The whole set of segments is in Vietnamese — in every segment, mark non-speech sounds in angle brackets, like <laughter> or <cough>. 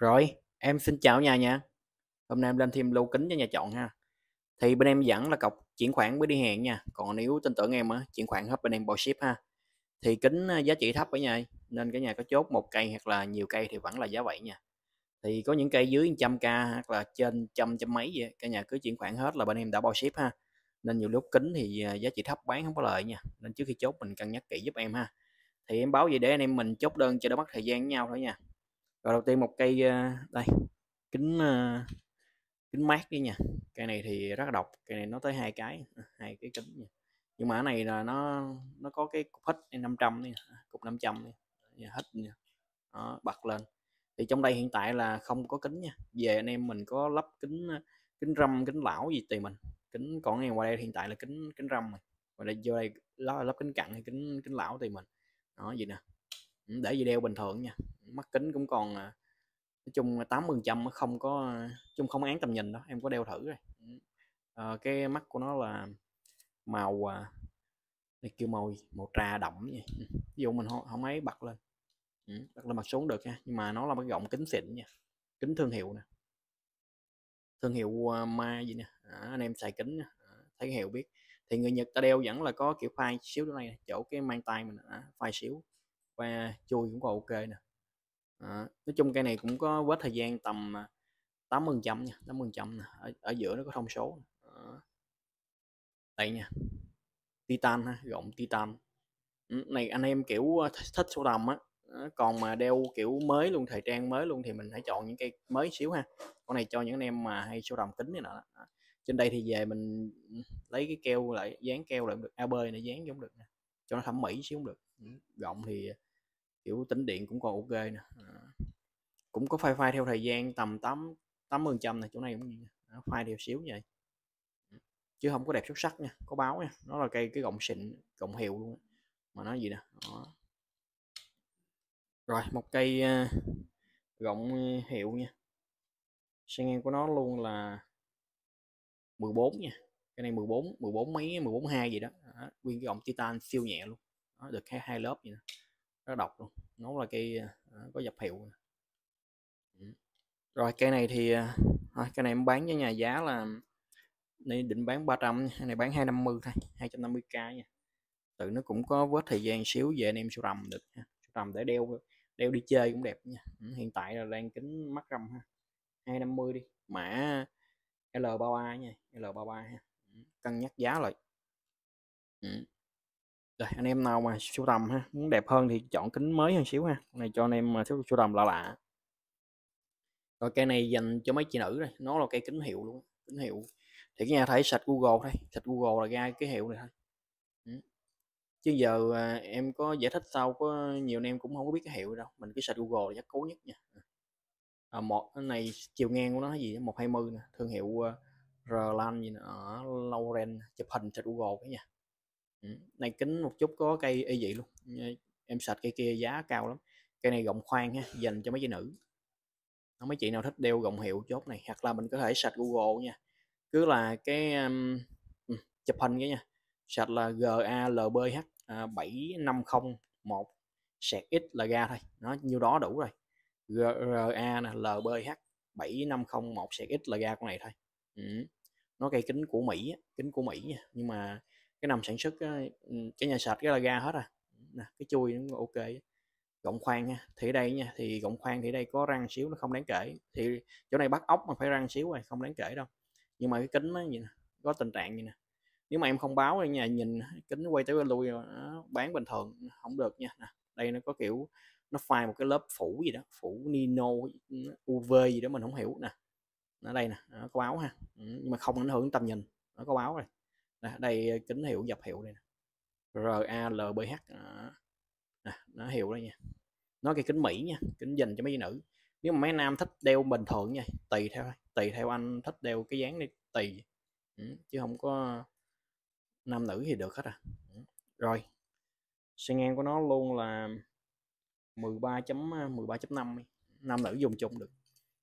Rồi, em xin chào nhà nha. Hôm nay em lên thêm lô kính cho nhà chọn ha. Thì bên em dẫn là cọc chuyển khoản mới đi hẹn nha. Còn nếu tin tưởng em á, chuyển khoản hết bên em bao ship ha. Thì kính à, giá trị thấp ở nhà nên cái nhà có chốt một cây hoặc là nhiều cây thì vẫn là giá vậy nha. Thì có những cây dưới 100k hoặc là trên trăm trăm mấy vậy, cả nhà cứ chuyển khoản hết là bên em đã bao ship ha. Nên nhiều lúc kính thì à, giá trị thấp bán không có lợi nha. Nên trước khi chốt mình cân nhắc kỹ giúp em ha. Thì em báo vậy để anh em mình chốt đơn cho đỡ mất thời gian với nhau thôi nha rồi đầu tiên một cây ờ, đây kính ờ, kính mát đấy nha cây này thì rất là độc cây này nó tới hai cái ờ, hai cái kính nha. nhưng mà cái này là nó nó có cái cục hết 500 này, cục 500 này, dạ, hết nha. bật lên thì trong đây hiện tại là không có kính nha về anh em mình có lắp kính kính râm kính lão gì tùy mình kính còn này qua đây hiện tại là kính kính râm này và đây vô đây lắp, lắp kính cặn hay kính kính lão tùy mình đó gì nè để gì đeo bình thường nha mắt kính cũng còn à, nói chung phần trăm không có chung không án tầm nhìn đó em có đeo thử rồi à, cái mắt của nó là màu à, này kêu màu màu trà đậm vậy ví dụ mình không, không ấy bật lên bật lên mặt xuống được nha nhưng mà nó là cái gọng kính xịn nha kính thương hiệu nè thương hiệu à, ma gì nè à, anh em xài kính à, thấy cái hiệu biết thì người Nhật ta đeo vẫn là có kiểu file xíu chỗ này chỗ cái mang tay mình à, file xíu và chui cũng còn ok nè nói chung cây này cũng có quá thời gian tầm phần à, trăm nha phần trăm ở, ở giữa nó có thông số à, đây nha titan ha gọng titan ừ, này anh em kiểu à, thích sưu tầm á còn mà đeo kiểu mới luôn thời trang mới luôn thì mình hãy chọn những cây mới xíu ha con này cho những anh em mà hay sưu tầm kính này nọ trên đây thì về mình ừ, lấy cái keo lại dán keo lại được ab này dán giống được cho nó thẩm mỹ xíu cũng được ừ, gọng thì kiểu tính điện cũng còn ok nè ờ, cũng có phai phai theo thời gian tầm tám tám mươi trăm này chỗ này cũng phai ờ, đều xíu vậy ừ, chứ không có đẹp xuất sắc nha có báo nha nó là cây cái gọng xịn gọng hiệu luôn mà nó gì nè Đó. Ờ. rồi một cây gọng hiệu nha xe ngang của nó luôn là 14 nha cái này 14 14 mấy 14 hai gì đó, đó. nguyên cái gọng titan siêu nhẹ luôn đó, được hai hai lớp vậy đó nó độc luôn nó là cây à, có dập hiệu ừ. rồi cây này thì à, cây này em bán với nhà giá là này định bán 300 hay này bán 250 thôi 250k nha tự nó cũng có vớt thời gian xíu về anh em sưu tầm được ha. sưu tầm để đeo đeo đi chơi cũng đẹp nha ừ, hiện tại là đang kính mắt râm ha 250 đi mã L33 nha L33 ha ừ, cân nhắc giá lại ừ rồi anh em nào mà sưu tầm ha muốn đẹp hơn thì chọn kính mới hơn xíu ha này cho anh em mà sưu tầm lạ lạ rồi cây này dành cho mấy chị nữ này nó là cây kính hiệu luôn kính hiệu thì cái nhà thấy sạch google thôi sạch google là ra cái hiệu này thôi chứ giờ à, em có giải thích sau có nhiều anh em cũng không có biết cái hiệu đâu mình cứ sạch google là chắc cố nhất nha à, một cái này chiều ngang của nó gì một hai mươi thương hiệu uh, à, Roland gì nữa ở à, Lauren chụp hình sạch google cái nha này kính một chút có cây y vậy luôn em sạch cây kia giá cao lắm cây này gọng khoan ha dành cho mấy chị nữ nó mấy chị nào thích đeo gọng hiệu chốt này hoặc là mình có thể sạch google nha cứ là cái um, chụp hình cái nha sạch là galbh à, bảy năm không một sạc x là ga thôi nó nhiêu đó đủ rồi gra nè lbh bảy năm không một sạc x là ga con này thôi ừ. nó cây kính của mỹ kính của mỹ nha nhưng mà cái nằm sản xuất cái, cái nhà sạch cái là ga hết à nè, cái chui cũng ok gọng khoan nha thì đây nha thì gọng khoan thì đây có răng xíu nó không đáng kể thì chỗ này bắt ốc mà phải răng xíu này không đáng kể đâu nhưng mà cái kính nó vậy nè có tình trạng gì nè nếu mà em không báo nhà nhìn kính quay tới quay lui ờ, bán bình thường không được nha nè, đây nó có kiểu nó phai một cái lớp phủ gì đó phủ nino uv gì đó mình không hiểu nè ở đây nè nó có báo ha nhưng mà không ảnh hưởng tầm nhìn nó có báo rồi nè, đây ờ, kính hiệu dập hiệu đây nè. RALBH ờ. nè, nó hiệu đó nha nó cái kính Mỹ nha kính dành cho mấy nữ nếu mà mấy nam thích đeo bình thường nha tùy theo tùy theo anh thích đeo cái dáng này tùy ừ, chứ không có nam nữ thì được hết à ừ, rồi xe ngang của nó luôn là 13.13.5 13 ờ, nam nữ dùng chung được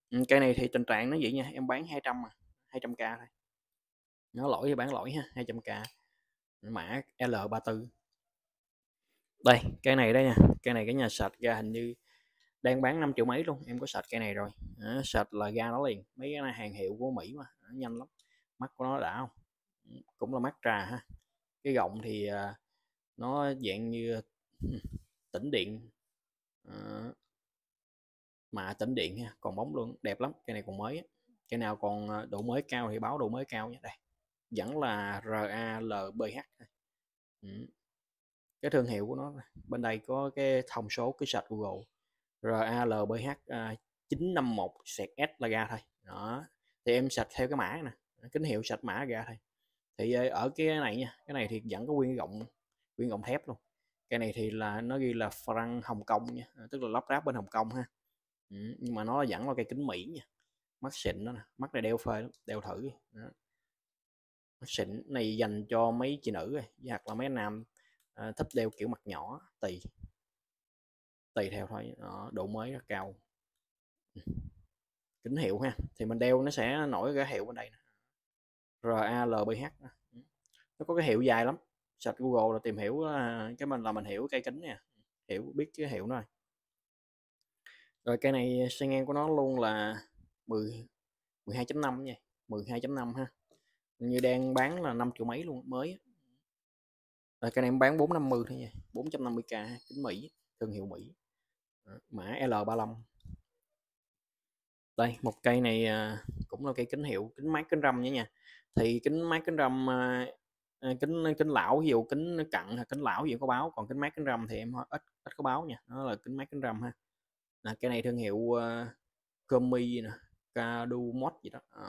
ừ, Cái này thì tình trạng nó vậy nha em bán 200 mà 200k thôi nó lỗi thì bán lỗi ha 200k mã L34 đây cái này đây nha cái này cái nhà sạch ra hình như đang bán 5 triệu mấy luôn em có sạch cái này rồi đó, sạch là ga nó liền mấy cái này hàng hiệu của Mỹ mà nó nhanh lắm mắt của nó đã không ừ, cũng là mắt trà ha cái gọng thì à, nó dạng như ừ, tĩnh điện ờ, mà tĩnh điện ha còn bóng luôn đẹp lắm cái này còn mới cái nào còn à, độ mới cao thì báo độ mới cao nha đây vẫn là RALBH ừ. cái thương hiệu của nó bên đây có cái thông số cái sạch Google RALBH à, 951 sạc S là ra thôi đó thì em sạch theo cái mã nè tín hiệu sạch mã ra thôi thì ờ, ở cái này nha cái này thì vẫn có nguyên gọng nguyên gọng thép luôn cái này thì là nó ghi là franc Hồng Kông nha ờ, tức là lắp ráp bên Hồng Kông ha ừ, nhưng mà nó vẫn là cây kính Mỹ nha mắt xịn đó nè mắt này đeo phê lắm đeo thử đó xịn này dành cho mấy chị nữ rồi hoặc là mấy nam à, thích đeo kiểu mặt nhỏ tùy tùy theo thôi đó, độ mới rất cao kính hiệu ha thì mình đeo nó sẽ nổi cái hiệu bên đây RALBH nó có cái hiệu dài lắm sạch Google là tìm hiểu à, cái mình là mình hiểu cây kính nè hiểu biết cái hiệu rồi rồi cây này xe ngang của nó luôn là 10 12.5 nha 12.5 ha như đang bán là 5 triệu mấy luôn mới à, cái này em bán 450 thôi nha 450k kính Mỹ thương hiệu Mỹ mã L35 đây một cây này à, cũng là cây kính hiệu kính mát kính râm nha nha thì kính mát kính râm à, à, kính kính lão ví dụ kính cận hay kính lão gì có báo còn kính mát kính râm thì em ít ít có báo nha nó là kính mát kính râm ha là cái này thương hiệu uh, Kumi nè Kadu Mod gì đó à,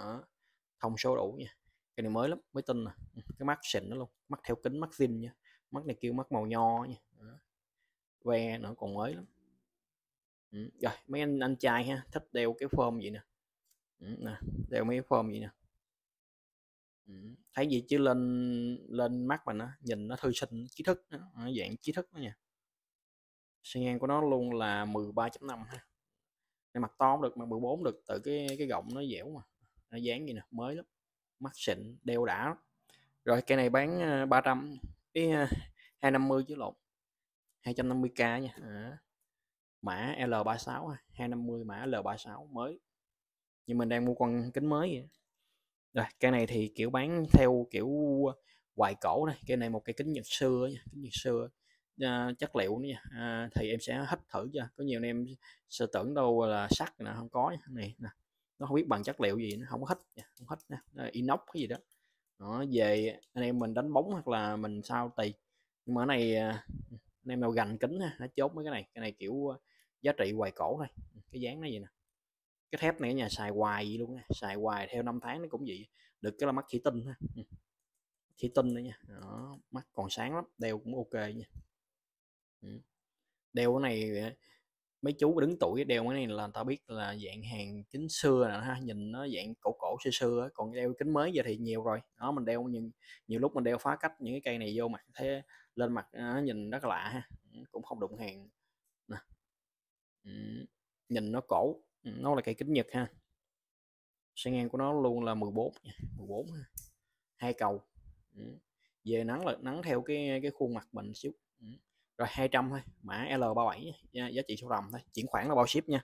thông số đủ nha cái này mới lắm mới tin à ừ, cái mắt xịn đó luôn mắt theo kính mắt zin nha mắt này kêu mắt màu nho nha Đó. que nó còn mới lắm ừ. rồi mấy anh anh trai ha thích đeo cái form vậy nè ừ, nè đeo mấy cái form vậy nè ừ. thấy gì chứ lên lên mắt mà nó nhìn nó thư sinh trí thức nó dạng trí thức đó nha xi ngang của nó luôn là 13.5 ha này mặt to không được mà 14 được từ cái cái gọng nó dẻo mà nó dán gì nè mới lắm mắt xịn đeo đã rồi cái này bán 300 ờ, cái 250 ờ, chứ lộn 250k nha à. mã L36 250 mã L36 mới nhưng mình đang mua con kính mới vậy. rồi cái này thì kiểu bán theo kiểu hoài cổ này cái này một cái kính nhật xưa nha. kính nhật xưa à, chất liệu nha à, thì em sẽ hít thử cho có nhiều anh em sẽ tưởng đâu là sắt là không có nha. này nè nó không biết bằng chất liệu gì nó không hết không hết inox cái gì đó nó về anh em mình đánh bóng hoặc là mình sao tùy nhưng mà cái này à, anh em nào gành kính nó chốt mấy cái này cái này kiểu à, giá trị hoài cổ thôi cái dáng nó gì nè cái thép này ở nhà xài hoài vậy luôn xài hoài theo năm tháng nó cũng vậy được cái là mắt chỉ tinh ha chỉ ừ. tinh nữa nha đó mắt còn sáng lắm đeo cũng ok nha ừ. đeo cái này à, mấy chú đứng tuổi đeo cái này là tao biết là dạng hàng kính xưa nè ha nhìn nó dạng cổ cổ xưa xưa còn đeo kính mới giờ thì nhiều rồi nó mình đeo nhưng nhiều lúc mình đeo phá cách những cái cây này vô mặt thế lên mặt nó nhìn rất lạ ha cũng không đụng hàng nè. nhìn nó cổ nó là cây kính nhật ha xe ngang của nó luôn là 14 14 hai cầu về nắng là nắng theo cái cái khuôn mặt mình xíu rồi 200 thôi mã L37 nha, giá trị sâu rầm thôi chuyển khoản là bao ship nha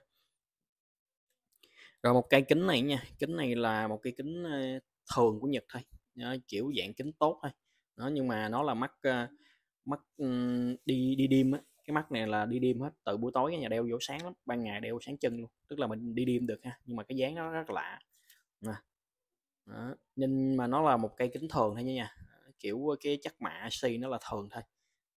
rồi một cây kính này nha kính này là một cây kính ờ, thường của Nhật thôi nó kiểu dạng kính tốt thôi nó nhưng mà nó là mắt ờ, mắt đi đi đêm á cái mắt này là đi đêm hết từ buổi tối nhà đeo vô sáng lắm ban ngày đeo sáng chân luôn tức là mình đi đêm được ha nhưng mà cái dáng nó rất lạ nè nhưng mà nó là một cây kính thường thôi nha kiểu cái chất mạ xì nó là thường thôi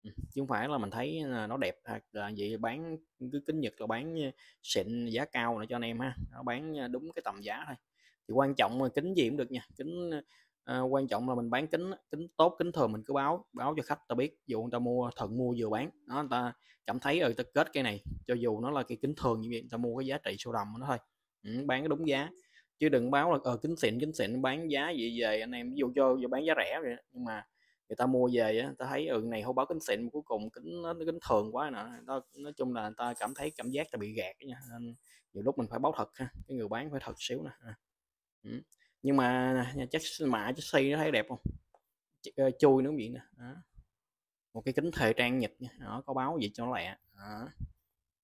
chứ không phải là mình thấy ờ, nó đẹp là vậy bán cứ kính nhật là bán xịn giá cao nữa cho anh em ha nó bán đúng cái tầm giá thôi thì quan trọng là kính gì cũng được nha kính à, quan trọng là mình bán kính kính tốt kính thường mình cứ báo báo cho khách ta biết dù người ta mua thận mua vừa bán nó người ta cảm thấy ừ ta kết cái này cho dù nó là cái kính thường như vậy người ta mua cái giá trị sâu đầm nó thôi ừ, bán cái đúng giá chứ đừng báo là ờ kính xịn kính xịn bán giá gì về anh em ví dụ cho bán giá rẻ vậy nhưng mà người ta mua về á ta thấy ừ này không báo kính xịn cuối cùng kính nó kính thường quá nè đó nói chung là ta cảm thấy cảm giác ta bị gạt nha nên nhiều lúc mình phải báo thật ha cái người bán phải thật xíu nè ừ. nhưng mà chắc mã chắc xây nó thấy đẹp không Ch ờ, chui nữa vậy nè đó. một cái kính thời trang nhật nó có báo gì cho nó lẹ đó.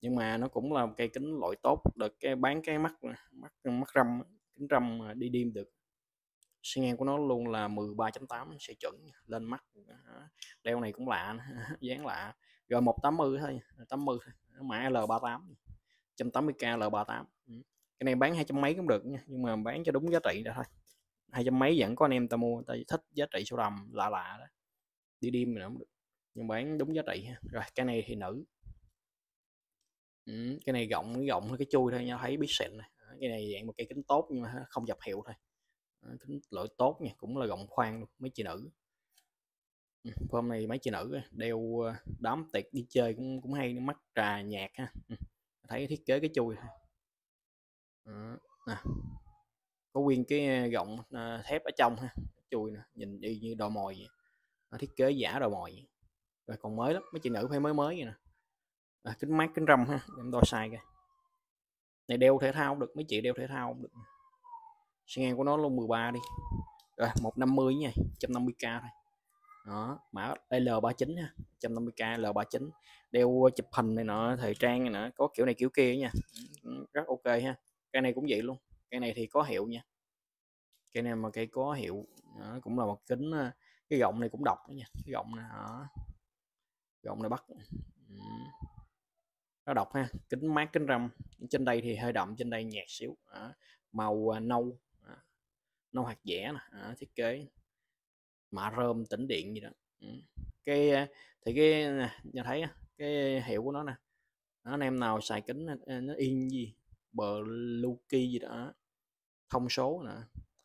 nhưng mà nó cũng là một cây kính loại tốt được cái bán cái mắt mắt mắt râm kính râm đi đêm được xi ngang của nó luôn là 13.8 sẽ chuẩn lên mắt đeo này cũng lạ <laughs> dáng lạ rồi 180 thôi 80 thôi. mã L38 180k L38 cái này bán hai trăm mấy cũng được nhưng mà bán cho đúng giá trị ra thôi hai trăm mấy vẫn có anh em ta mua ta thích giá trị sâu đầm lạ lạ đó đi đêm nữa cũng được nhưng bán đúng giá trị rồi cái này thì nữ ừ, cái này rộng rộng cái chui thôi nha thấy biết xịn này cái này dạng một cây kính tốt nhưng mà không dập hiệu thôi kính ờ, lỗi tốt nha cũng là rộng khoan luôn mấy chị nữ hôm nay mấy chị nữ ờ, đeo ờ, đám tiệc đi chơi cũng cũng hay mắt trà nhạt ha thấy thiết kế cái chui à, có nguyên cái gọng thép ở trong ha chui nè nhìn y như đồ mồi vậy. À, thiết kế giả đồ mồi vậy. rồi còn mới lắm mấy chị nữ phải mới mới vậy nè à, kính mát kính râm ha em đo sai kìa này đeo thể thao được mấy chị đeo thể thao được xe ngang của nó luôn 13 đi rồi 150 nha 150k thôi đó mã đây L39 nha 150k L39 đeo chụp hình này nọ thời trang này nọ có kiểu này kiểu kia nha rất ok ha cái này cũng vậy luôn cái này thì có hiệu nha cái này mà cây có hiệu đó, cũng là một kính ờ, cái gọng này cũng độc nha cái gọng này đó. gọng này bắt nó độc ha kính mát kính râm trên đây thì hơi đậm trên đây nhạt xíu đó. màu ờ, nâu nông hạt dẻ nè à, thiết kế mạ rơm tĩnh điện gì đó ừ. cái à, thì cái nhà thấy cái hiệu của nó nè nó anh em nào xài kính à, nó in gì bờ luki gì đó thông số nè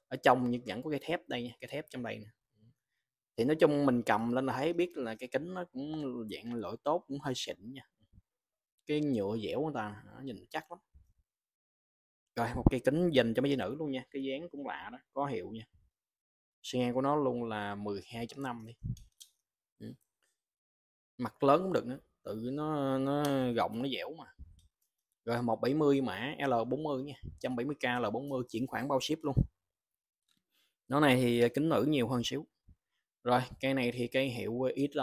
ở trong nhưng vẫn có cái thép đây nha cái thép trong đây nè ừ. thì nói chung mình cầm lên là thấy biết là cái kính nó cũng dạng lỗi tốt cũng hơi xịn nha cái nhựa dẻo của ta nhìn chắc lắm rồi một cây kính dành cho mấy giới nữ luôn nha cái dáng cũng lạ đó có hiệu nha xi nhan của nó luôn là 12.5 đi mặt lớn cũng được nữa tự nó nó rộng nó dẻo mà rồi 170 mã L40 nha 170k L40 chuyển khoản bao ship luôn nó này thì kính nữ nhiều hơn xíu rồi cây này thì cây hiệu XL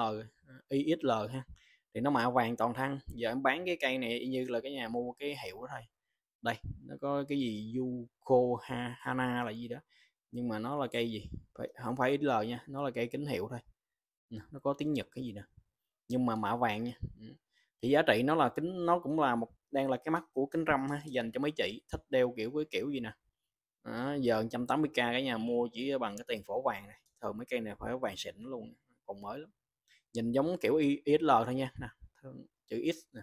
IXL à, ha thì nó mạ vàng toàn thân giờ em bán cái cây này như là cái nhà mua cái hiệu đó thôi đây nó có cái gì Yuko ha, Hana là gì đó nhưng mà nó là cây gì phải, không phải XL nha nó là cây kính hiệu thôi nó có tiếng Nhật cái gì nè nhưng mà mã vàng nha ừ. thì giá trị nó là kính nó cũng là một đang là cái mắt của kính râm ha, dành cho mấy chị thích đeo kiểu với kiểu gì nè đó, giờ 180k cả nhà mua chỉ bằng cái tiền phổ vàng này thường mấy cây này phải vàng xịn luôn còn mới lắm nhìn giống kiểu ISL thôi nha nè, chữ X nè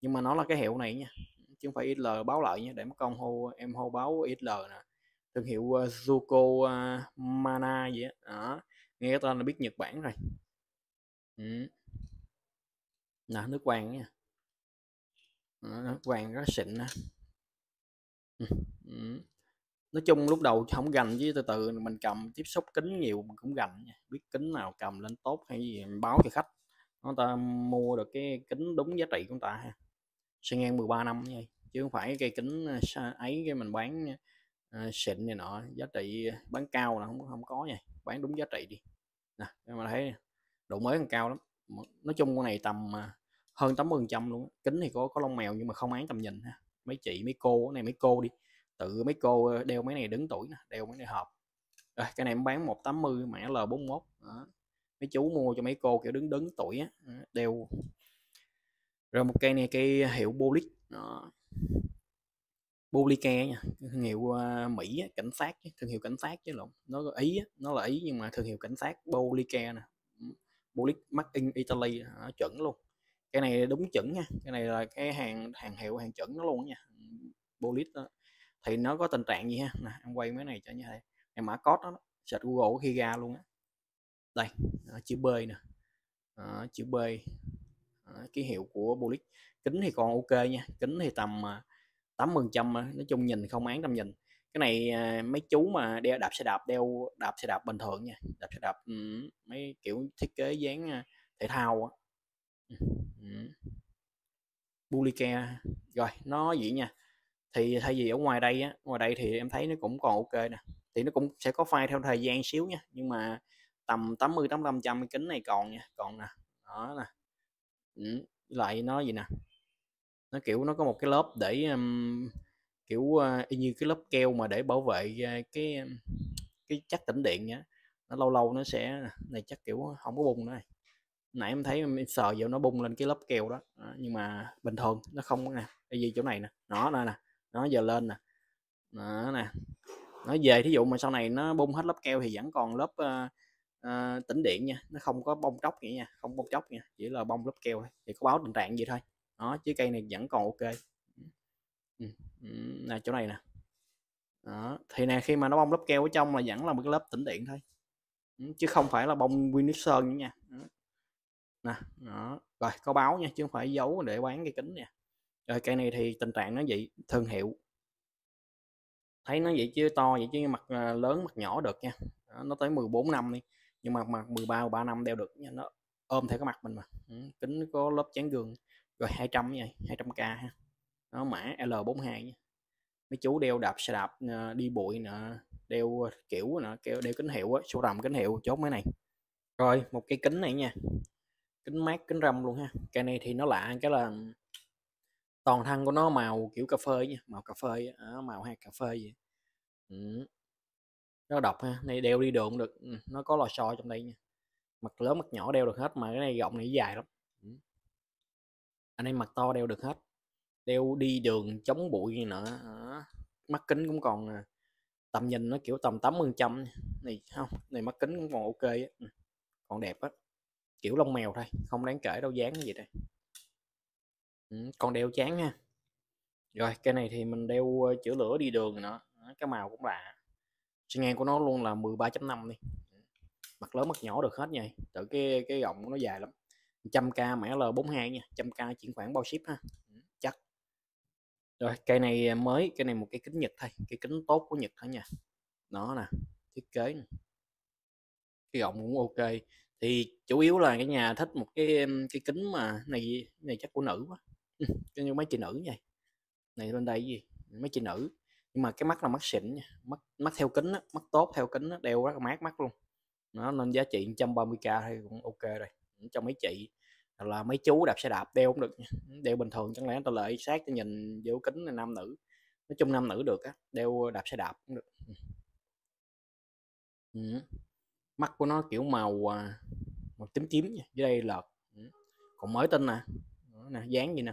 nhưng mà nó là cái hiệu này nha chứ không phải XL báo lợi nhé để mất công hô em hô báo XL nè thương hiệu uh, Zuko ờ, Mana gì á đó. nghe tên là biết Nhật Bản rồi ừ. nè nước vàng nha nước vàng rất xịn nè ừ, ừ. nói chung lúc đầu không gành chứ từ từ mình cầm tiếp xúc kính nhiều mình cũng gành nha. biết kính nào cầm lên tốt hay gì mình báo cho khách nó ta mua được cái kính đúng giá trị của người ta ha xe ngang 13 năm nha, chứ không phải cây kính ờ, ấy cái mình bán uh, xịn này nọ giá trị ờ, bán cao là không không có nha bán đúng giá trị đi nè em thấy độ mới còn cao lắm nói chung con này tầm hơn 80 phần trăm luôn kính thì có có lông mèo nhưng mà không án tầm nhìn ha mấy chị mấy cô này mấy cô đi tự mấy cô đeo mấy này đứng tuổi đeo mấy này hộp à, cái này em bán 180 mã L41 đó. mấy chú mua cho mấy cô kiểu đứng đứng tuổi á đeo rồi một cây này cây hiệu Bolik đó. Bolike nha thương hiệu uh, Mỹ cảnh sát thương hiệu cảnh sát chứ lộn nó là ý nó là ý nhưng mà thương hiệu cảnh sát Bolike nè ừ, Bolik Made in Italy nó à, chuẩn luôn cái này đúng chuẩn nha cái này là cái hàng hàng hiệu hàng chuẩn nó luôn nha Bolik đó. thì nó có tình trạng gì ha nè em quay mấy này cho như thế này mã code đó search Google khi ra luôn á đây đó, chữ B nè đó, chữ B Ờ, ký hiệu của Bulic kính thì còn ok nha kính thì tầm à, phần trăm nói chung nhìn không án tầm nhìn cái này à, mấy chú mà đeo đạp xe đạp đeo đạp xe đạp bình thường nha đạp xe đạp mấy kiểu thiết kế dáng à, thể thao ừ. ừ. Bulike rồi nó vậy nha thì thay vì ở ngoài đây á ngoài đây thì em thấy nó cũng còn ok nè thì nó cũng sẽ có file theo thời gian xíu nha nhưng mà tầm 80 85 trăm kính này còn nha còn nè đó nè Ừ, lại nó gì nè nó kiểu nó có một cái lớp để um, kiểu uh, y như cái lớp keo mà để bảo vệ uh, cái ờ, cái chắc tĩnh điện nhá nó lâu lâu nó sẽ này chắc kiểu không có bung nữa này. nãy em thấy em sờ vô nó bung lên cái lớp keo đó. đó nhưng mà bình thường nó không nè cái gì chỗ này nè nó nè nè nó giờ lên nè nó nè nó về thí dụ mà sau này nó bung hết lớp keo thì vẫn còn lớp uh, Ờ, tĩnh điện nha nó không có bông tróc vậy nha không bông tróc nha chỉ là bông lớp keo thôi thì có báo tình trạng gì thôi đó chứ cây này vẫn còn ok ừ. Ừ. là chỗ này nè đó. thì nè khi mà nó bông lớp keo ở trong là vẫn là một cái lớp tĩnh điện thôi ừ, chứ không phải là bông nguyên nước sơn nữa nha nè rồi có báo nha chứ không phải giấu để bán cây kính nè rồi cây này thì tình trạng nó vậy thương hiệu thấy nó vậy chứ to vậy chứ mặt ờ, lớn mặt nhỏ được nha đó, nó tới 14 năm đi nhưng mà mặt 13 3 năm đeo được nha nó ôm theo cái mặt mình mà ừ, kính có lớp chắn gương rồi 200 vậy 200k ha nó mã L42 nha mấy chú đeo đạp xe đạp ờ, đi bụi nè đeo ờ, kiểu nè kêu đeo kính hiệu á sưu tầm kính hiệu chốt mấy này rồi một cái kính này nha kính mát kính râm luôn ha cái này thì nó lạ cái là toàn thân của nó màu kiểu cà phê nha màu cà phê màu hạt cà phê vậy ừ nó độc ha này đeo đi đường được ừ, nó có lò xo trong đây nha mặt lớn mặt nhỏ đeo được hết mà cái này rộng này dài lắm ừ. anh em mặt to đeo được hết đeo đi đường chống bụi gì nữa à, mắt kính cũng còn à, tầm nhìn nó kiểu tầm 80 trăm này không này mắt kính cũng còn ok á. Ừ, còn đẹp á kiểu lông mèo thôi không đáng kể đâu dán cái gì đây ừ, còn đeo chán ha rồi cái này thì mình đeo ờ, chữa lửa đi đường nữa cái màu cũng lạ xi ngang của nó luôn là 13.5 đi mặt lớn mặt nhỏ được hết nha tự cái cái rộng nó dài lắm 100k mã L42 nha 100k chuyển khoản bao ship ha chắc rồi cây này mới cây này một cái kính Nhật thôi cái kính tốt của Nhật thôi nha nó nè thiết kế này. cái rộng cũng ok thì chủ yếu là cái nhà thích một cái cái kính mà này này chắc của nữ quá <laughs> cái như mấy chị nữ nha, này bên đây gì mấy chị nữ nhưng mà cái mắt là mắt xịn nha mắt mắt theo kính á, mắt tốt theo kính á, đeo rất là mát mắt luôn nó nên giá trị 130k thì cũng ok rồi cho mấy chị là mấy chú đạp xe đạp đeo cũng được nha. đeo bình thường chẳng lẽ tao lợi sát cho nhìn vô kính là nam nữ nói chung nam nữ được á đeo đạp xe đạp cũng được ừ. ừ. mắt của nó kiểu màu à, màu tím tím nha dưới đây là ừ. còn mới tin nè nè dán gì nè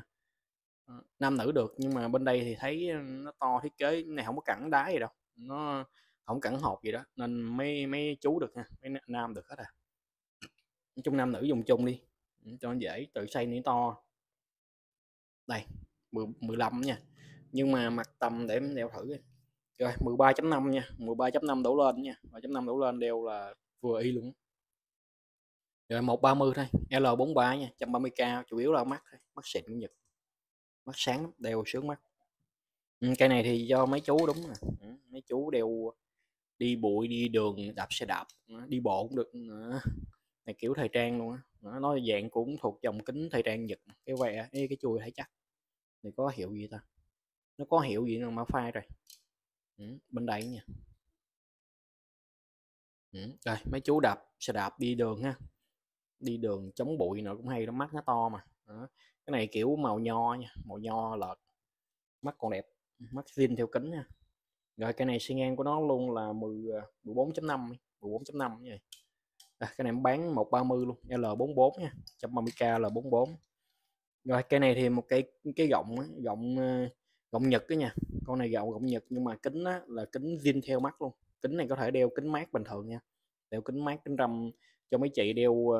Ờ, nam nữ được nhưng mà bên đây thì thấy ờ, nó to thiết kế này không có cẳng đá gì đâu nó không cẳng hộp gì đó nên mấy mấy chú được ha mấy nam được hết à nói chung nam nữ dùng chung đi ừ, cho dễ tự xây nó to đây 10, 15 nha nhưng mà mặt tầm để em đeo thử rồi 13.5 nha 13.5 đổ lên nha 13.5 đổ lên đều là vừa y luôn rồi 130 thôi L43 nha 130k chủ yếu là mắt mắt xịn của Nhật mắt sáng đeo sướng mắt ừ, cái này thì do mấy chú đúng rồi ừ, mấy chú đeo đi bụi đi đường đạp xe đạp ừ, đi bộ cũng được này kiểu thời trang luôn á nó dạng cũng thuộc dòng kính thời trang nhật cái que cái, cái chui thấy chắc thì có hiệu gì ta nó có hiệu gì đâu mà phai rồi ừ, bên đây nha ừ, rồi mấy chú đạp xe đạp đi đường ha đi đường chống bụi nữa cũng hay lắm mắt nó to mà cái này kiểu màu nho nha màu nho lợt mắt còn đẹp mắt zin theo kính nha rồi cái này xi ngang của nó luôn là 10 14.5 14.5 vậy à, cái này bán 130 luôn L44 nha 130k L44 rồi cái này thì một cái cái gọng gọng à, gọng nhật đó nha con này gọng gọng nhật nhưng mà kính á, là kính zin theo mắt luôn kính này có thể đeo kính mát bình thường nha đeo kính mát kính râm cho mấy chị đeo à,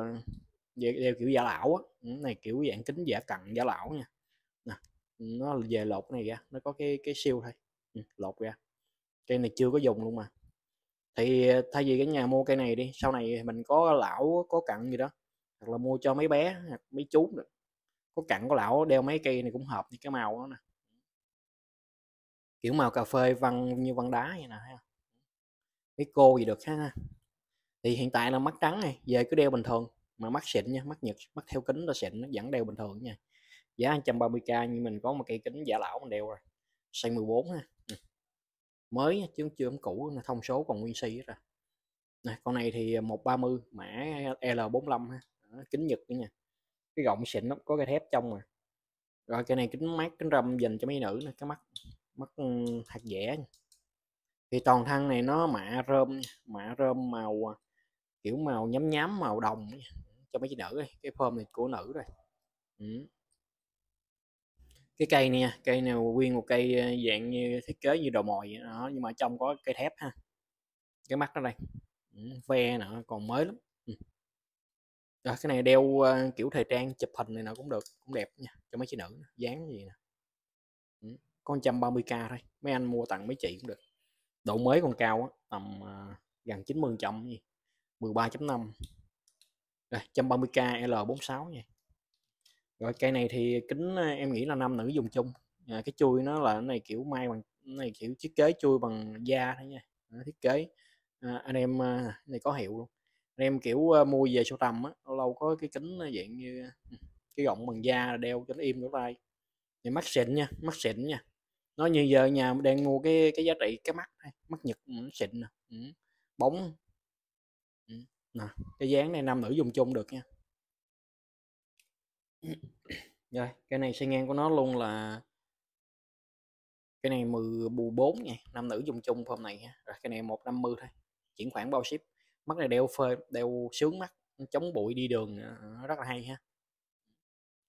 đeo kiểu giả lão á ừ, này kiểu dạng kính giả cận giả lão nha nè nó về lột này ra nó có cái cái siêu thôi ừ, lột ra cây này chưa có dùng luôn mà thì ờ, thay vì cái nhà mua cây này đi sau này mình có lão có cặn gì đó hoặc là mua cho mấy bé mấy chú được có cặn có lão đeo mấy cây này cũng hợp với cái màu đó nè kiểu màu cà phê văn như văn đá vậy nè mấy cô gì được ha thì hiện tại là mắt trắng này về cứ đeo bình thường mà mắt xịn nha mắt nhật mắt theo kính là xịn nó vẫn đeo bình thường nha giá 130k nhưng mình có một cây kính giả lão mình đeo rồi xây 14 ha ừ. mới chứ chưa không cũ là thông số còn nguyên si rồi này, con này thì 130 mã L45 ha kính nhật nữa nha cái gọng xịn lắm, có cái thép trong mà rồi cái này kính mát kính râm dành cho mấy nữ nè, cái mắt mắt ừ, hạt dẻ thì toàn thân này nó mạ rơm mạ rơm màu à, kiểu màu nhám nhám màu đồng cho mấy chị nữ đây cái form này của nữ rồi ừ. cái cây nè cây này nguyên một cây ờ, dạng như thiết kế như đồ mồi vậy đó nhưng mà trong có cây thép ha cái mắt nó đây ừ. ve nữa còn mới lắm ừ. đó, cái này đeo ờ, kiểu thời trang chụp hình này nó cũng được cũng đẹp nha cho mấy chị nữ dáng gì nè ừ. con 130k thôi mấy anh mua tặng mấy chị cũng được độ mới còn cao á tầm uh, gần 90 trăm gì 13.5 rồi 130k L46 nha rồi cây này thì kính em nghĩ là nam nữ dùng chung à, cái chui nó là cái này kiểu may bằng cái này kiểu thiết kế chui bằng da thôi nha à, thiết kế à, anh em à, này có hiệu luôn anh em kiểu à, mua về sưu tầm á lâu lâu có cái kính à, dạng như à, cái gọng bằng da đeo cho nó im lỗ tai thì mắt xịn nha mắt xịn nha nó như giờ nhà đang mua cái cái giá trị cái mắt mắt nhật xịn nè ừ. bóng ừ nè cái dáng này nam nữ dùng chung được nha rồi cái này xe ngang của nó luôn là cái này 14 nha nam nữ dùng chung form này nha rồi cái này 150 thôi chuyển khoản bao ship mắt này đeo phơi đeo sướng mắt chống bụi đi đường à, rất là hay ha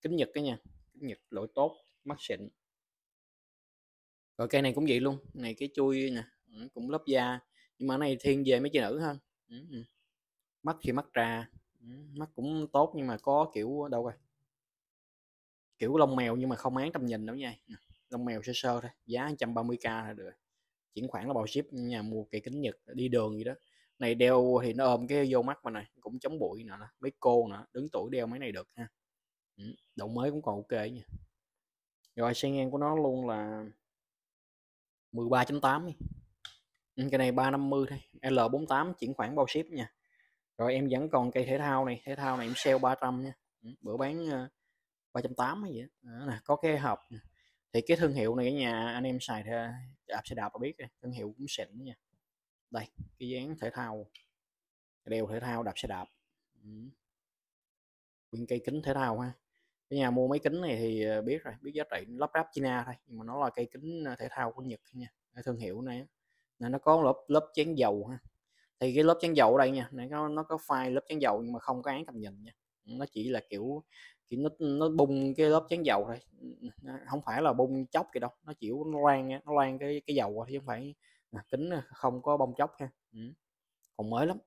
kính nhật cái nha kính nhật lỗi tốt mắt xịn rồi cây này cũng vậy luôn này cái chui nè cũng lớp da nhưng mà này thiên về mấy chị nữ hơn mắt khi mắt ra mắt cũng tốt nhưng mà có kiểu đâu rồi kiểu lông mèo nhưng mà không án tầm nhìn đâu nha lông mèo sơ sơ thôi giá 130k là được chuyển khoản là bao ship nhà mua cây kính nhật đi đường gì đó này đeo thì nó ôm cái vô mắt mà này cũng chống bụi nữa mấy cô nữa đứng tuổi đeo mấy này được ha độ mới cũng còn ok nha rồi xe ngang của nó luôn là 13.8 cái này 350 thôi L48 chuyển khoản bao ship nha rồi em vẫn còn cây thể thao này thể thao này em sale 300 nha ừ, bữa bán 380 ờ, hay gì đó, nè, có cái hộp nè. thì cái thương hiệu này ở nhà anh em xài thì đạp ờ, xe đạp là biết rồi. thương hiệu cũng xịn nha đây cái dáng thể thao đeo thể thao đạp xe đạp ừ. nguyên cây kính thể thao ha cái nhà mua mấy kính này thì ờ, biết rồi biết giá trị lắp ráp China thôi nhưng mà nó là cây kính thể thao của Nhật nha thương hiệu này nên nó có lớp lớp chén dầu ha thì cái lớp chắn dầu ở đây nha nó có nó có file lớp chắn dầu nhưng mà không có án tầm nhìn nha nó chỉ là kiểu kiểu nó nó bung cái lớp chắn dầu thôi nó không phải là bung chóc gì đâu nó chịu nó loan nó loang cái cái dầu chứ không phải à, kính không có bông chóc ha ừ. còn mới lắm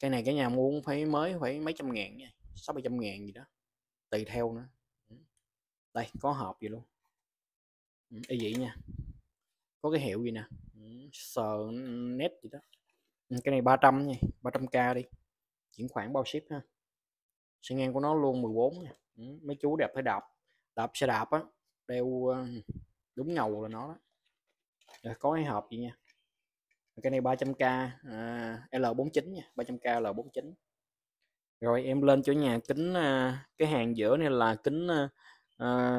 cái này cái nhà mua cũng phải mới phải mấy trăm ngàn nha sáu bảy trăm ngàn gì đó tùy theo nữa ừ. đây có hộp gì luôn ừ, y vậy nha có cái hiệu gì nè ừ, sờ net gì đó cái này 300 nha 300k đi chuyển khoản bao ship ha xe ngang của nó luôn 14 nha. mấy chú đẹp phải đạp đạp xe đạp á đeo đúng ngầu là nó đó Rồi, có cái hộp gì nha cái này 300k à, L49 nha 300k L49 rồi em lên chỗ nhà kính à, cái hàng giữa này là kính à, à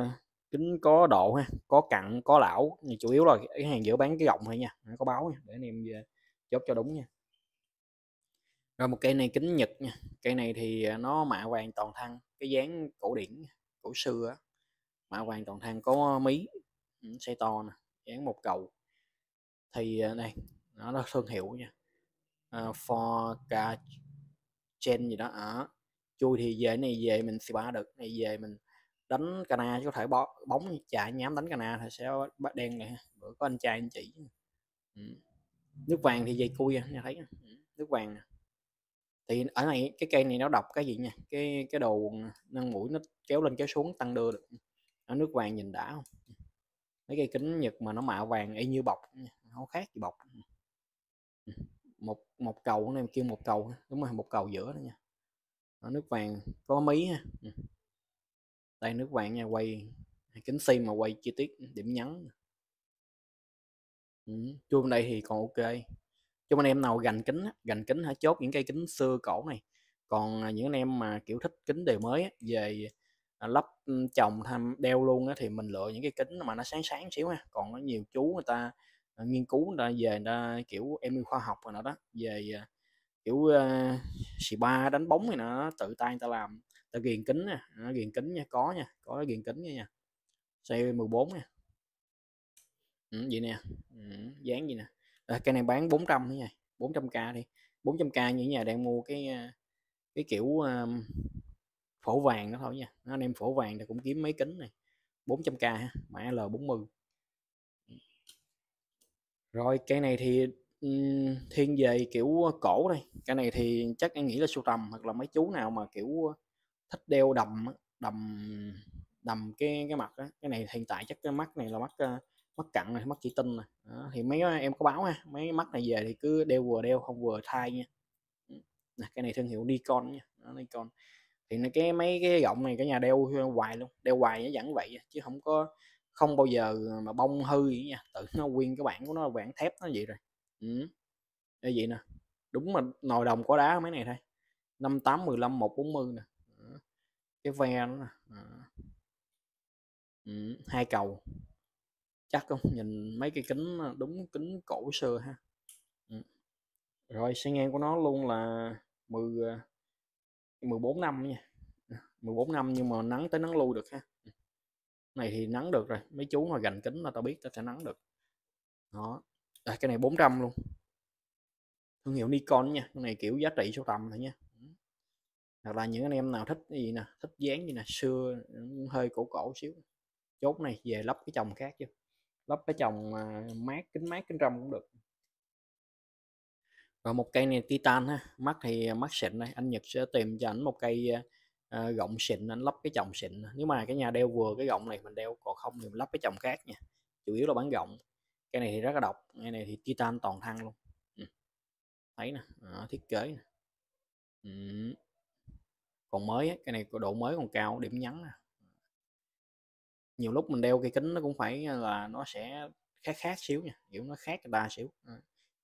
kính có độ ha có cặn có lão chủ yếu là cái hàng giữa bán cái gọng thôi nha có báo nha. để anh em về chốt cho đúng nha rồi một cây này kính nhật nha cây này thì à, nó mạ vàng toàn thân cái dáng cổ điển cổ xưa mạ vàng toàn thân có mí xây ừ, to nè dáng một cầu thì này nó là thương hiệu nha uh, à, for ca chen gì đó ở à, chui thì về này về mình ba được này về mình đánh cana chứ có thể bó, bóng chạy nhám đánh cana thì sẽ bắt đen này bữa có anh trai anh chị ừ. nước vàng thì dây cui nha thấy ừ, nước vàng nè thì ở này cái cây này nó đọc cái gì nha cái cái đầu nâng mũi nó kéo lên kéo xuống tăng đưa được nó nước vàng nhìn đã không mấy cây kính nhật mà nó mạ vàng y như bọc không khác gì bọc một một cầu này kia một cầu đúng rồi một cầu giữa đó nha nó nước vàng có mí ha đây nước vàng nha quay kính sim mà quay chi tiết điểm nhấn ừ. chuông đây thì còn ok chung anh em nào gành kính gành kính hả chốt những cây kính xưa cổ này còn à, những anh em mà kiểu thích kính đều mới về à, lắp chồng tham đeo luôn thì mình lựa những cái kính mà nó sáng sáng xíu ha còn nhiều chú người ta à, nghiên cứu người ta về người ta kiểu em khoa học rồi nào đó về kiểu uh, xì ba đánh bóng này nó tự tay người ta làm ta ghiền kính nè nó ghiền kính nha có nha có ghiền kính nha nha xe 14 nha ừ, vậy nè ừ, dán gì nè à, cái này bán 400 nữa nha 400k đi 400k như nhà đang mua cái cái kiểu um, phổ vàng đó thôi nha nó anh phổ vàng thì cũng kiếm mấy kính này 400k ha mã L40 rồi cái này thì um, thiên về kiểu cổ đây cái này thì chắc anh nghĩ là sưu tầm hoặc là mấy chú nào mà kiểu thích đeo đầm đầm đầm cái cái mặt đó. cái này hiện tại chắc cái mắt này là mắt mắt cận này mắt chỉ tinh này đó, thì mấy em có báo ha mấy mắt này về thì cứ đeo vừa đeo không vừa thay nha ừ, Này, cái này thương hiệu Nikon nha đó, Nikon thì cái mấy cái gọng này cả nhà đeo hoài luôn đeo hoài nó vẫn vậy chứ không có không bao giờ mà bông hư gì nha tự nó nguyên cái bản của nó bản thép nó vậy rồi ừ. Để vậy nè đúng mà nồi đồng có đá mấy này thôi năm tám mười lăm một bốn mươi nè cái ve nó nè ừ. hai cầu chắc không nhìn mấy cái kính đúng kính cổ xưa ha ừ. rồi xe ngang của nó luôn là 10 14 à, năm nha 14 năm nhưng mà nắng tới nắng lui được ha này thì nắng được rồi mấy chú mà gành kính là tao biết tao sẽ nắng được đó à, cái này 400 luôn thương hiệu Nikon nha cái này kiểu giá trị sưu tầm thôi nha hoặc là những anh em nào thích gì nè thích dáng gì nè xưa hơi cổ cổ xíu chốt này về lắp cái chồng khác chứ lắp cái chồng à, mát kính mát kính râm cũng được và một cây này titan ha mắt thì à, mắt xịn đây, anh Nhật sẽ tìm cho ảnh một cây à, gọng xịn anh lắp cái chồng xịn nếu mà cái nhà đeo vừa cái gọng này mình đeo còn không thì mình lắp cái chồng khác nha chủ yếu là bán gọng cái này thì rất là độc cái này thì titan toàn thân luôn ừ. thấy nè à, thiết kế nè. Ừ. còn mới ấy, cái này có độ mới còn cao điểm nhắn nè nhiều lúc mình đeo cây kính nó cũng phải là nó sẽ khác khác xíu nha kiểu nó khác người ta xíu à,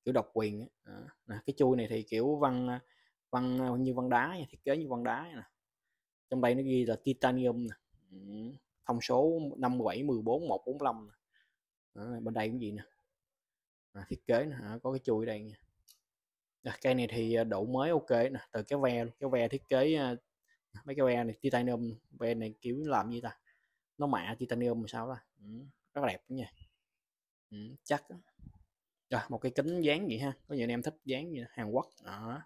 kiểu độc quyền à, nè, cái chui này thì kiểu văn văn như văn đá nha, thiết kế như văn đá nè trong đây nó ghi là titanium nè ừ, thông số 57 14 145 nè. À, bên đây cũng gì nè à, thiết kế nè, à, có cái chui đây nha à, cây này thì à, độ mới ok nè từ cái ve cái ve thiết kế mấy cái ve này titanium ve này kiểu làm như ta nó mạ titanium sao đó ừ, rất đẹp đúng nha ừ, chắc rồi một cái kính dán vậy ha có nhiều anh em thích dán như Hàn Quốc đó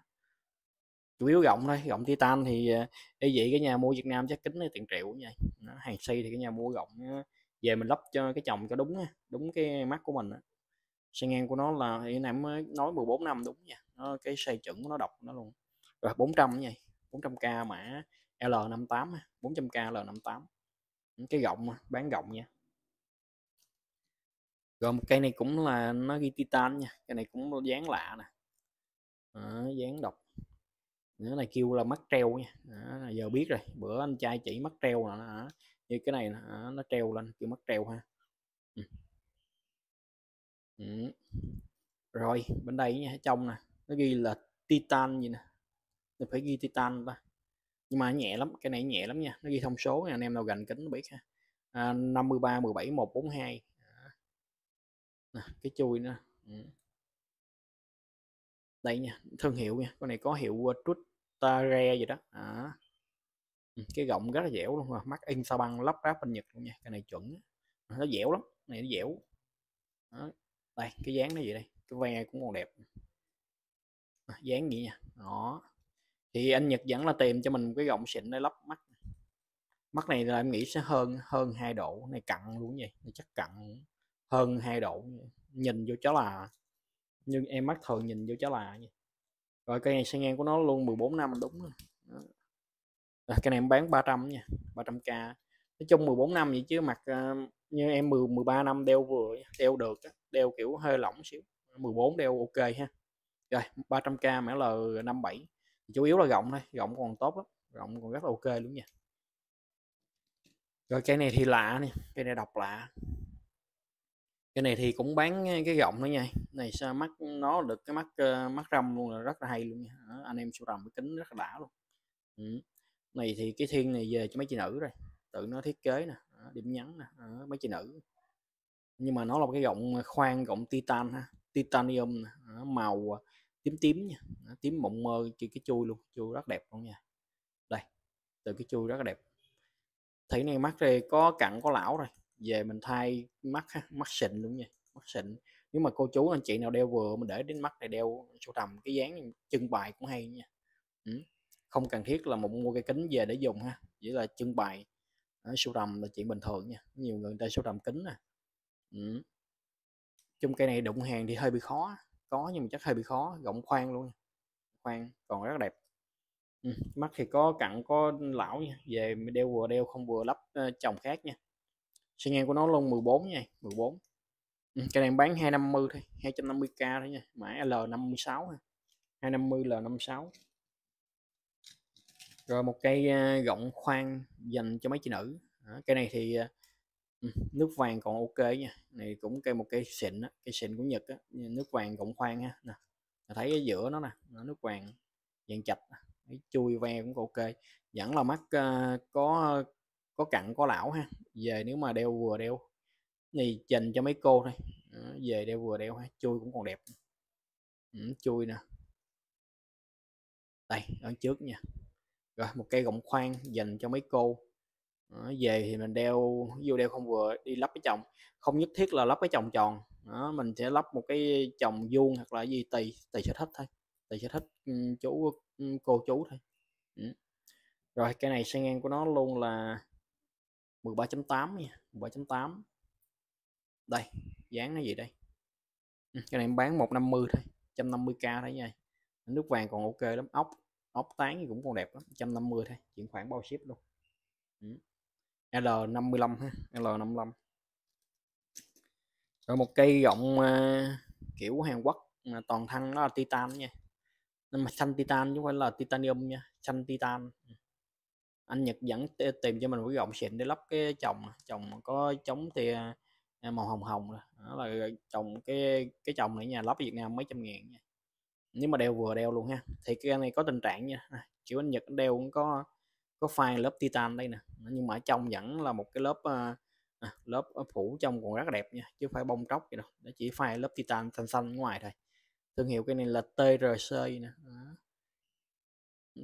chủ yếu rộng thôi rộng titan thì ờ, y vậy cái nhà mua Việt Nam chắc kính tiền triệu nha đó, hàng xây thì cái nhà mua rộng về mình lắp cho cái chồng cho đúng đúng cái mắt của mình xe ngang của nó là hiện nay mới nói 14 năm đúng nha nó, cái xây chuẩn của nó đọc nó luôn rồi 400 nha 400k mã L58 400k L58 cái gọng bán gọng nha rồi một cây này cũng là nó ghi titan nha cái này cũng dán lạ nè đó, dán độc nữa này kêu là mắt treo nha đó, giờ biết rồi bữa anh trai chỉ mắt treo nè nó như cái này nó, nó treo lên kêu mắt treo ha ừ. Ừ. rồi bên đây nha trong nè nó ghi là titan gì nè phải ghi titan ta nhưng mà nhẹ lắm cái này nhẹ lắm nha nó ghi thông số nha anh em nào gần kính nó biết ha à, 53 17 142 à, cái chui nữa ừ. đây nha thương hiệu nha con này có hiệu ờ, Trutare gì đó à. cái gọng rất là dẻo luôn mà mắt in sao băng lắp ráp bên Nhật luôn nha cái này chuẩn nó dẻo lắm cái này nó dẻo đó. đây cái dáng nó gì đây cái ve cũng còn đẹp à, dáng gì nha đó thì anh Nhật vẫn là tìm cho mình một cái gọng xịn để lắp mắt mắt này là em nghĩ sẽ hơn hơn hai độ này cặn luôn vậy chắc cặn hơn hai độ nhìn vô chó là nhưng em mắt thường nhìn vô chó là vậy. rồi cây này xe ngang của nó luôn 14 năm đúng rồi. À, cái này em bán 300 nha 300k nói chung 14 năm vậy chứ mặt ờ, như em 10 13 năm đeo vừa đeo được đeo kiểu hơi lỏng xíu 14 đeo ok ha rồi 300k mã L57 chủ yếu là rộng thôi rộng còn tốt lắm rộng còn rất là ok luôn nha rồi cái này thì lạ nè cái này đọc lạ cái này thì cũng bán cái rộng nữa nha này sao mắt nó được cái mắt ờ, mắt râm luôn là rất là hay luôn nha Đó, anh em sưu tầm cái kính rất là đã luôn ừ. này thì cái thiên này về cho mấy chị nữ rồi tự nó thiết kế nè điểm nhắn nè mấy chị nữ nhưng mà nó là cái rộng khoan rộng titan ha titanium màu à, tím tím nha tím mộng mơ cái, cái chui luôn chui rất đẹp luôn nha đây từ cái chui rất đẹp thấy này mắt đây có cặn có lão rồi về mình thay mắt ha, mắt xịn luôn nha mắt xịn nếu mà cô chú anh chị nào đeo vừa mình để đến mắt này đeo sâu tầm cái dáng trưng bày cũng hay nha ừ. không cần thiết là một mua cái kính về để dùng ha chỉ là trưng bày ờ, sâu tầm là chuyện bình thường nha nhiều người người ta sưu tầm kính nè ừ. chung cây này đụng hàng thì hơi bị khó có nhưng mà chắc hơi bị khó rộng khoan luôn khoan còn rất đẹp ừ. mắt thì có cặn có lão nha về đeo vừa đeo không vừa lắp chồng khác nha xe ngang của nó luôn 14 nha 14 ừ. cái này bán 250 thôi 250k thôi nha mã L56 ha. 250 L56 rồi một cây gọng khoan dành cho mấy chị nữ cái này thì ờ, nước vàng còn ok nha, này cũng cây một cây xịn á, cây xịn của Nhật á, nước vàng cộng khoan ha, nè. thấy cái giữa nó nè, nó nước vàng vàng chạch, thấy chui ve cũng ok Vẫn là mắt ờ, có có cặn có lão ha. Về nếu mà đeo vừa đeo này dành cho mấy cô thôi. về đeo vừa đeo ha, chui cũng còn đẹp. Ừm, chui nè. Đây, ở trước nha. Rồi một cây gọng khoan dành cho mấy cô về thì mình đeo vô đeo không vừa đi lắp cái chồng không nhất thiết là lắp cái chồng tròn đó, mình sẽ lắp một cái chồng vuông hoặc là gì tùy tùy sở thích thôi tùy sở thích chú cô chú thôi ừ. rồi cái này xe ngang của nó luôn là 13.8 nha 13.8 đây dán nó gì đây cái này em bán 150 thôi 150k thấy nha nước vàng còn ok lắm ốc ốc tán cũng còn đẹp lắm 150 thôi chuyển khoản bao ship luôn ừ. L55 ha, L55. Rồi một cây rộng uh, à, kiểu Hàn Quốc mà toàn thân nó là titan nha. Nhưng mà xanh titan chứ không phải là titanium nha, xanh titan. Ừ. Anh Nhật dẫn tìm cho mình cái gọng xịn để lắp cái chồng, chồng có chống thì à, à, màu hồng hồng Đó là chồng cái cái chồng này nha, lắp ở Việt Nam mấy trăm ngàn nha. Nếu mà đeo vừa đeo luôn ha. Thì cái này có tình trạng nha. Kiểu anh Nhật đeo cũng có có file lớp titan đây nè nhưng mà ở trong vẫn là một cái lớp ờ, à, lớp phủ trong còn rất đẹp nha chứ không phải bông tróc gì đâu nó chỉ file lớp titan xanh xanh ngoài thôi thương hiệu cái này là TRC nè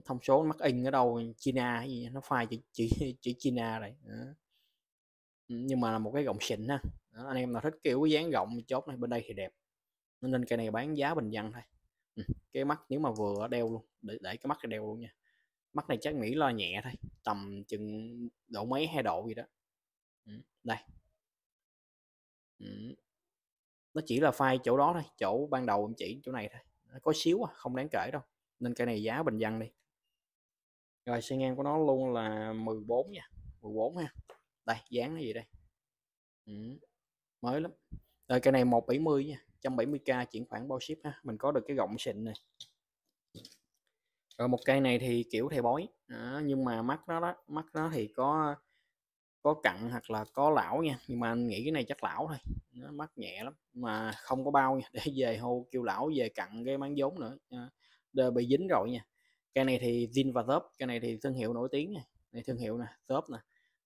thông số mắc in ở đâu China gì nó file chỉ chỉ chỉ China này nhưng mà là một cái gọng xịn ha Đó, anh em nào thích kiểu cái dáng gọng chốt này bên đây thì đẹp nên cái này bán giá bình dân thôi ừ, cái mắt nếu mà vừa đeo luôn để, để cái mắt đeo luôn nha mắt này chắc nghĩ lo nhẹ thôi tầm chừng độ mấy hai độ gì đó đây nó chỉ là file chỗ đó thôi chỗ ban đầu em chỉ chỗ này thôi nó có xíu à, không đáng kể đâu nên cái này giá bình dân đi rồi xe ngang của nó luôn là 14 nha 14 ha đây dán cái gì đây ừ. mới lắm rồi cái này 170 nha 170k chuyển khoản bao ship ha mình có được cái gọng xịn này rồi một cây này thì kiểu thầy bói à, nhưng mà mắt nó đó mắt nó thì có có cặn hoặc là có lão nha nhưng mà anh nghĩ cái này chắc lão thôi nó mắc nhẹ lắm mà không có bao nha <laughs> để về hô kêu lão về cặn cái bán vốn nữa à, đời bị dính rồi nha cây này thì zin và top cây này thì thương hiệu nổi tiếng này, này thương hiệu nè top nè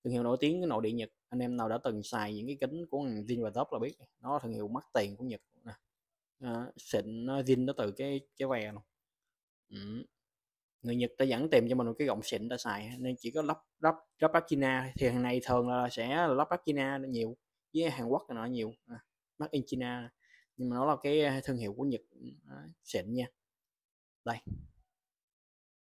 thương hiệu nổi tiếng nội địa nhật anh em nào đã từng xài những cái kính của zin và top là biết nó thương hiệu mắc tiền của nhật nè à, xịn zin nó từ cái cái vè luôn ừ người Nhật ta vẫn tìm cho mình một cái gọng xịn ta xài nên chỉ có lắp lắp lắp Akina thì hàng này thường là sẽ lắp Akina nhiều với Hàn Quốc nó nhiều à, made in China nhưng mà nó là cái thương hiệu của Nhật à, xịn nha đây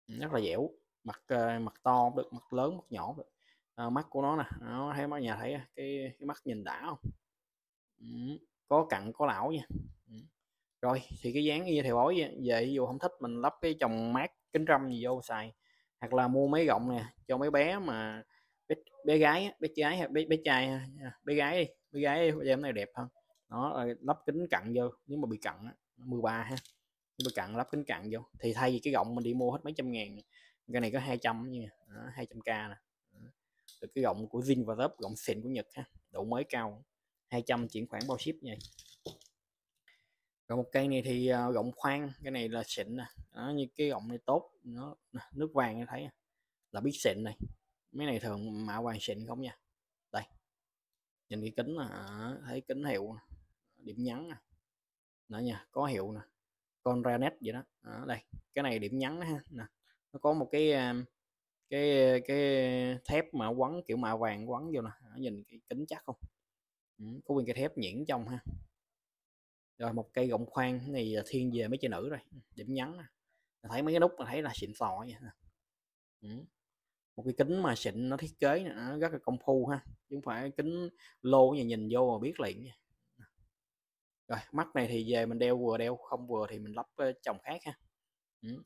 rất là dẻo mặt ờ, mặt to được mặt lớn mặt nhỏ được à, mắt của nó nè nó thấy mắt nhà thấy cái, cái mắt nhìn đã không ừ. có cặn có lão nha ừ. rồi thì cái dáng y theo bói vậy dù không thích mình lắp cái chồng mát kính râm gì vô xài hoặc là mua mấy gọng nè cho mấy bé mà bé, bé gái bé gái bé, bé trai bé gái à, bé gái đi em này đẹp hơn nó lắp kính cặn vô nếu mà bị cặn 13 ha bị cặn lắp kính cặn vô thì thay vì cái gọng mình đi mua hết mấy trăm ngàn cái này có 200 như hai trăm k nè được cái gọng của Vin và Vop gọng xịn của Nhật ha độ mới cao 200 chuyển khoản bao ship nha còn một cây này thì ờ, gọng khoan cái này là xịn nè nó như cái gọng này tốt nó nước vàng như thấy là biết xịn này mấy này thường mạ vàng xịn không nha đây nhìn cái kính là thấy kính hiệu điểm nhắn nè đó nha có hiệu nè con ra nét vậy đó. đó đây cái này điểm nhắn ha nè nó có một cái ờ, cái cái thép mà quấn kiểu mạ vàng quấn vô nè nhìn cái kính chắc không ừ, có nguyên cái thép nhuyễn trong ha rồi một cây gọng khoan này thiên về mấy chị nữ rồi điểm nhắn mình thấy mấy cái nút mà thấy là xịn sò vậy ừ. một cái kính mà xịn nó thiết kế nó rất là công phu ha chứ không phải kính lô nhà nhìn vô mà biết liền nha rồi mắt này thì về mình đeo vừa đeo không vừa thì mình lắp chồng khác ha ừ.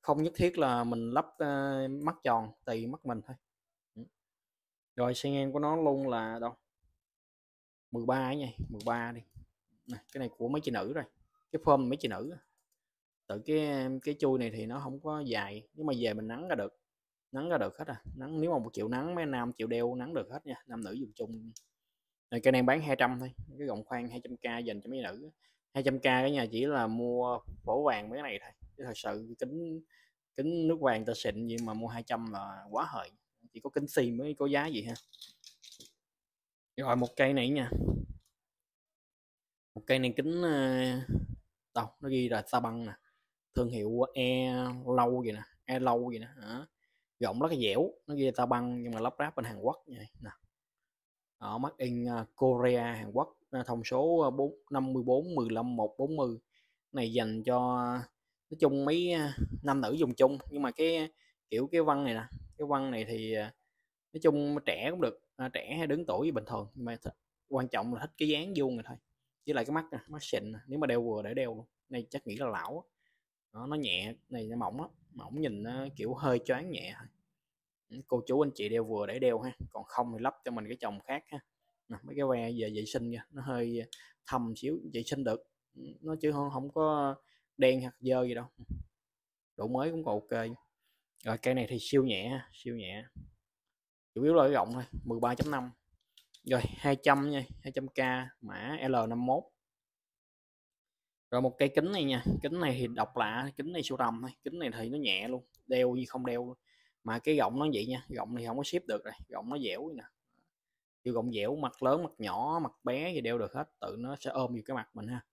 không nhất thiết là mình lắp uh, mắt tròn tùy mắt mình thôi ừ. rồi xe ngang của nó luôn là đâu 13 nha 13 đi này, cái này của mấy chị nữ rồi cái form mấy chị nữ tự cái cái chui này thì nó không có dài nhưng mà về mình nắng ra được nắng ra được hết à nắng nếu mà một triệu nắng mấy nam chịu đeo nắng được hết nha nam nữ dùng chung này, cái này bán 200 thôi cái gọng khoan 200k dành cho mấy nữ 200k cái nhà chỉ là mua phổ vàng mấy cái này thôi chứ thật sự kính kính nước vàng ta xịn nhưng mà mua 200 là quá hời chỉ có kính xì mới có giá gì ha rồi một cây này nha một cây này kính đâu ờ, nó ghi là sa băng nè thương hiệu e lâu vậy nè e lâu vậy nè à, gọng rất là dẻo nó ghi là sa băng nhưng mà lắp ráp bên Hàn Quốc như nè ở mắt in ờ, Korea Hàn Quốc ờ, thông số 4 54 15 140 này dành cho nói chung mấy nam nữ dùng chung nhưng mà cái kiểu cái văn này nè cái văn này thì nói chung trẻ cũng được trẻ hay đứng tuổi bình thường nhưng mà quan trọng là thích cái dáng vuông này thôi với lại cái mắt à, nè mắt xịn nếu mà đeo vừa để đeo này chắc nghĩ là lão đó, nó nhẹ này nó mỏng á mỏng nhìn nó kiểu hơi choáng nhẹ ừ, cô chú anh chị đeo vừa để đeo ha còn không thì lắp cho mình cái chồng khác ha nè, mấy cái que về vệ sinh nha nó hơi thầm xíu vệ sinh được ừ, nó chứ không không có đen hoặc dơ gì đâu độ mới cũng còn ok rồi cây này thì siêu nhẹ siêu nhẹ chủ yếu là cái rộng thôi 13.5 rồi 200 nha 200k mã L51 rồi một cái kính này nha kính này thì độc lạ kính này siêu tầm thôi kính này thì nó nhẹ luôn đeo như không đeo luôn. mà cái gọng nó vậy nha gọng này không có ship được rồi gọng nó dẻo nè kiểu gọng dẻo mặt lớn mặt nhỏ mặt bé gì đeo được hết tự nó sẽ ôm vô cái mặt mình ha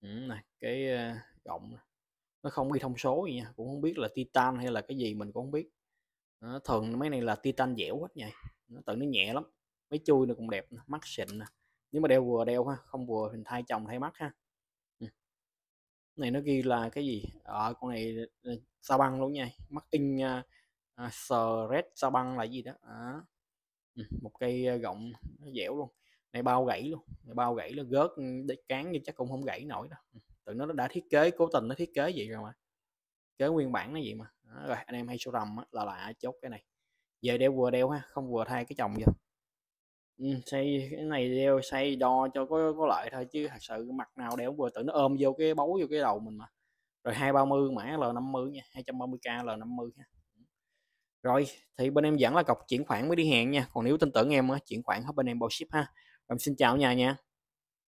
ừ, này cái ờ, gọng nó không ghi thông số gì nha cũng không biết là titan hay là cái gì mình cũng không biết thường mấy này là titan dẻo hết nha tự nó nhẹ lắm mấy chui nó cũng đẹp mắt xịn nhưng mà đeo vừa đeo ha không vừa thì thay chồng thay mắt ha ừ. này nó ghi là cái gì ở ờ, con này ờ, sao băng luôn nha mắt in uh, uh, thread sao băng là gì đó à. một cây ờ, gọng nó dẻo luôn này bao gãy luôn này bao gãy nó gớt ừ, để cán nhưng chắc cũng không gãy nổi đâu tự nó đã thiết kế cố tình nó thiết kế vậy rồi mà kế nguyên bản nó vậy mà đó, rồi anh em hay sưu rầm á, là lại chốt cái này về đeo vừa đeo ha không vừa thay cái chồng vậy xây ừ, cái này đeo xây đo cho có có lợi thôi chứ thật sự mặt nào đéo vừa tự nó ôm vô cái bấu vô cái đầu mình mà rồi 230 mã L50 nha 230k L50 ha. rồi thì bên em vẫn là cọc chuyển khoản mới đi hẹn nha còn nếu tin tưởng em á chuyển khoản hết bên em bao ship ha rồi xin chào nhà nha